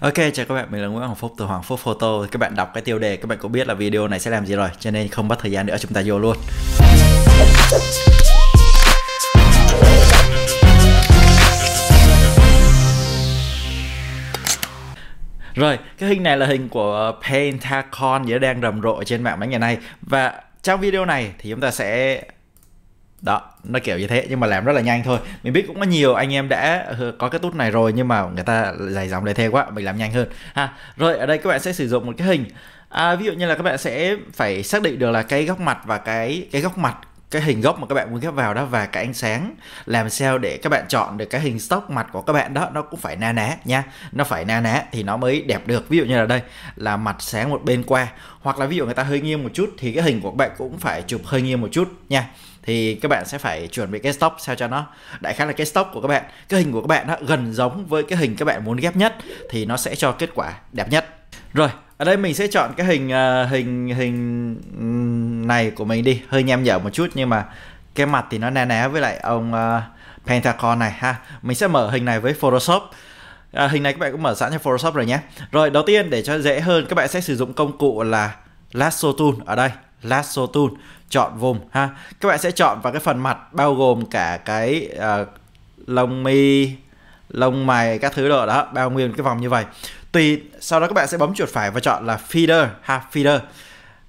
Ok, chào các bạn, mình là Nguyễn Hoàng Phúc từ Hoàng Phúc Photo. Các bạn đọc cái tiêu đề các bạn cũng biết là video này sẽ làm gì rồi, cho nên không mất thời gian nữa chúng ta vô luôn. Rồi, cái hình này là hình của Pentagon đang rầm rộ trên mạng mấy ngày nay và trong video này thì chúng ta sẽ đó nó kiểu như thế nhưng mà làm rất là nhanh thôi mình biết cũng có nhiều anh em đã ờ, có cái tút này rồi nhưng mà người ta dài dòng đề theo quá mình làm nhanh hơn ha rồi ở đây các bạn sẽ sử dụng một cái hình à, ví dụ như là các bạn sẽ phải xác định được là cái góc mặt và cái cái góc mặt cái hình gốc mà các bạn muốn ghép vào đó và cái ánh sáng làm sao để các bạn chọn được cái hình stock mặt của các bạn đó nó cũng phải na ná nha nó phải na ná thì nó mới đẹp được ví dụ như là đây là mặt sáng một bên qua hoặc là ví dụ người ta hơi nghiêng một chút thì cái hình của các bạn cũng phải chụp hơi nghiêng một chút nha thì các bạn sẽ phải chuẩn bị cái stock sao cho nó đại khái là cái stock của các bạn cái hình của các bạn nó gần giống với cái hình các bạn muốn ghép nhất thì nó sẽ cho kết quả đẹp nhất rồi ở đây mình sẽ chọn cái hình ờ, hình hình này của mình đi hơi nhem nhở một chút nhưng mà cái mặt thì nó na ná với lại ông uh, pentagon này ha mình sẽ mở hình này với photoshop À, hình này các bạn cũng mở sẵn cho Photoshop rồi nhé Rồi đầu tiên để cho dễ hơn các bạn sẽ sử dụng công cụ là Lasso Tool ở đây Lasso Tool chọn vùng ha các bạn sẽ chọn vào cái phần mặt bao gồm cả cái uh, lông mi lông mày các thứ đó đó bao nguyên cái vòng như vậy tùy sau đó các bạn sẽ bấm chuột phải và chọn là feeder ha feeder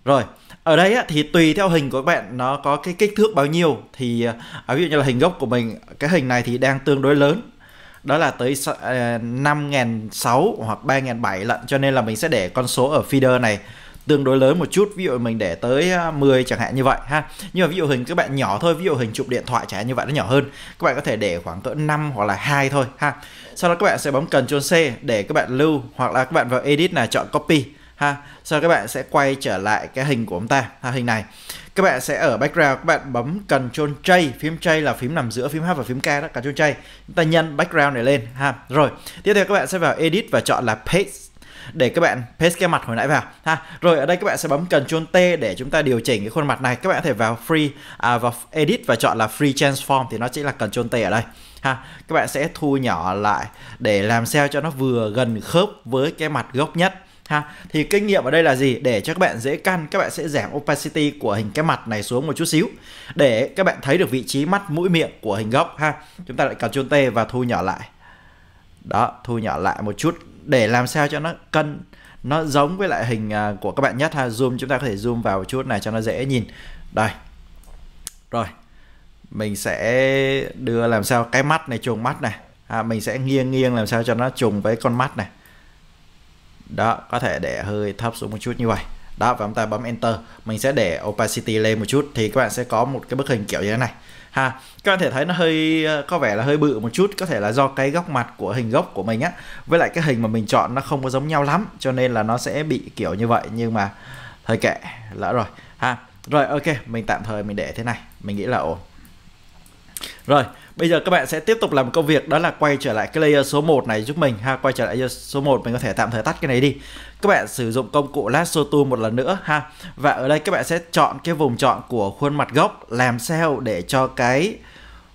rồi ở đây á, thì tùy theo hình của các bạn nó có cái kích thước bao nhiêu thì à, ví dụ như là hình gốc của mình cái hình này thì đang tương đối lớn đó là tới 5.600 ờ, hoặc 3.700 lận cho nên là mình sẽ để con số ở feeder này tương đối lớn một chút ví dụ mình để tới 10 à, chẳng hạn như vậy ha nhưng mà ví dụ hình các bạn nhỏ thôi ví dụ hình chụp điện thoại chẳng hạn như vậy nó nhỏ hơn các bạn có thể để khoảng cỡ 5 hoặc là hai thôi ha sau đó các bạn sẽ bấm cần chôn C để các bạn lưu hoặc là các bạn vào edit là chọn copy ha sau đó các bạn sẽ quay trở lại cái hình của chúng ta ha, hình này các bạn sẽ ở background các bạn bấm cần chôn J phím J là phím nằm giữa phím H và phím K đó Ctrl J chúng ta nhân background này lên ha rồi tiếp theo các bạn sẽ vào edit và chọn là paste để các bạn paste cái mặt hồi nãy vào ha rồi ở đây các bạn sẽ bấm Ctrl T để chúng ta điều chỉnh cái khuôn mặt này các bạn có thể vào free à, vào edit và chọn là free transform thì nó chỉ là Ctrl T ở đây ha các bạn sẽ thu nhỏ lại để làm sao cho nó vừa gần khớp với cái mặt gốc nhất ha thì kinh nghiệm ở đây là gì để cho các bạn dễ căn các bạn sẽ giảm opacity của hình cái mặt này xuống một chút xíu để các bạn thấy được vị trí mắt mũi miệng của hình gốc ha chúng ta lại ctrl t và thu nhỏ lại đó thu nhỏ lại một chút để làm sao cho nó cân nó giống với lại hình à, của các bạn nhất ha zoom chúng ta có thể zoom vào chút này cho nó dễ nhìn đây rồi mình sẽ đưa làm sao cái mắt này trùng mắt này à, mình sẽ nghiêng nghiêng làm sao cho nó trùng với con mắt này đó có thể để hơi thấp xuống một chút như vậy đó và chúng ta bấm enter mình sẽ để opacity lên một chút thì các bạn sẽ có một cái bức hình kiểu như thế này ha các bạn thể thấy nó hơi ờ, có vẻ là hơi bự một chút có thể là do cái góc mặt của hình gốc của mình á với lại cái hình mà mình chọn nó không có giống nhau lắm cho nên là nó sẽ bị kiểu như vậy nhưng mà thời kệ lỡ rồi ha rồi ok mình tạm thời mình để thế này mình nghĩ là ổn rồi, bây giờ các bạn sẽ tiếp tục làm công việc đó là quay trở lại cái layer số 1 này giúp mình ha, quay trở lại layer số 1 mình có thể tạm thời tắt cái này đi. Các bạn sử dụng công cụ Lasso Tool một lần nữa ha. Và ở đây các bạn sẽ chọn cái vùng chọn của khuôn mặt gốc làm sao để cho cái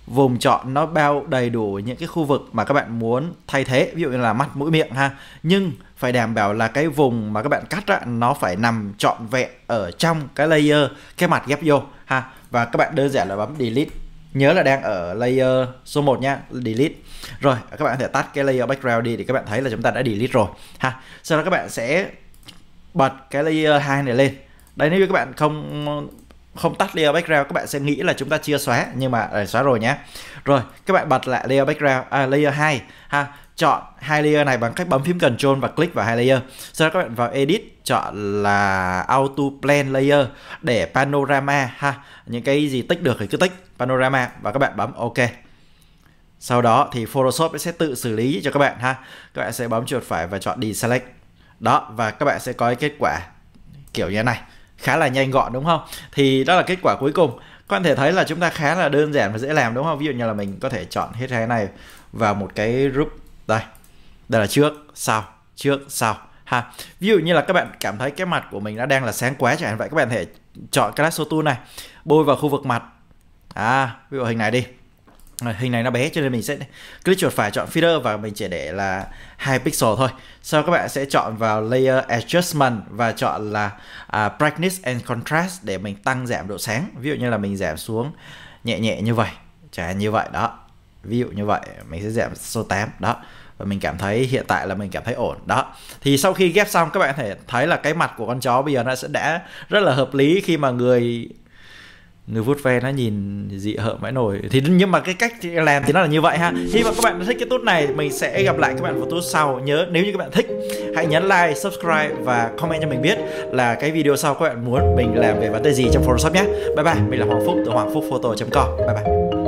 vùng chọn nó bao đầy đủ những cái khu vực mà các bạn muốn thay thế ví dụ như là mắt mũi miệng ha nhưng phải đảm bảo là cái vùng mà các bạn cắt á, nó phải nằm trọn vẹn ở trong cái layer cái mặt ghép vô ha và các bạn đơn giản là bấm delete nhớ là đang ở layer số 1 nhá delete rồi các bạn có thể tắt cái layer background đi thì các bạn thấy là chúng ta đã delete rồi ha sau đó các bạn sẽ bật cái layer 2 này lên đây nếu như các bạn không không tắt layer background các bạn sẽ nghĩ là chúng ta chưa xóa nhưng mà à, xóa rồi nhé rồi các bạn bật lại layer background à, layer 2 ha chọn hai layer này bằng cách bấm phím control và click vào hai layer sau đó các bạn vào edit chọn là auto plan layer để panorama ha những cái gì tích được thì cứ tích panorama và các bạn bấm ok sau đó thì Photoshop sẽ tự xử lý cho các bạn ha các bạn sẽ bấm chuột phải và chọn deselect đó và các bạn sẽ có kết quả kiểu như thế này khá là nhanh gọn đúng không thì đó là kết quả cuối cùng các bạn thể thấy là chúng ta khá là đơn giản và dễ làm đúng không ví dụ như là mình có thể chọn hết cái này vào một cái group đây đây là trước sau trước sau ha ví dụ như là các bạn cảm thấy cái mặt của mình đã đang là sáng quá chẳng hạn vậy các bạn thể chọn cái class tool này bôi vào khu vực mặt à ví dụ hình này đi hình này nó bé cho nên mình sẽ click chuột phải chọn feeder và mình chỉ để là hai pixel thôi sau các bạn sẽ chọn vào layer adjustment và chọn là uh, brightness and contrast để mình tăng giảm độ sáng ví dụ như là mình giảm xuống nhẹ nhẹ như vậy chả như vậy đó ví dụ như vậy mình sẽ giảm số 8 đó và mình cảm thấy hiện tại là mình cảm thấy ổn đó thì sau khi ghép xong các bạn thể thấy là cái mặt của con chó bây giờ nó sẽ đã rất là hợp lý khi mà người người vuốt ve nó nhìn dị hợm mãi nổi thì nhưng mà cái cách làm thì nó là như vậy ha hy vọng các bạn thích cái tốt này mình sẽ gặp lại các bạn vào tốt sau nhớ nếu như các bạn thích hãy nhấn like subscribe và comment cho mình biết là cái video sau các bạn muốn mình làm về vấn đề gì trong photoshop nhé bye bye mình là hoàng phúc từ hoàng phúc photo com bye bye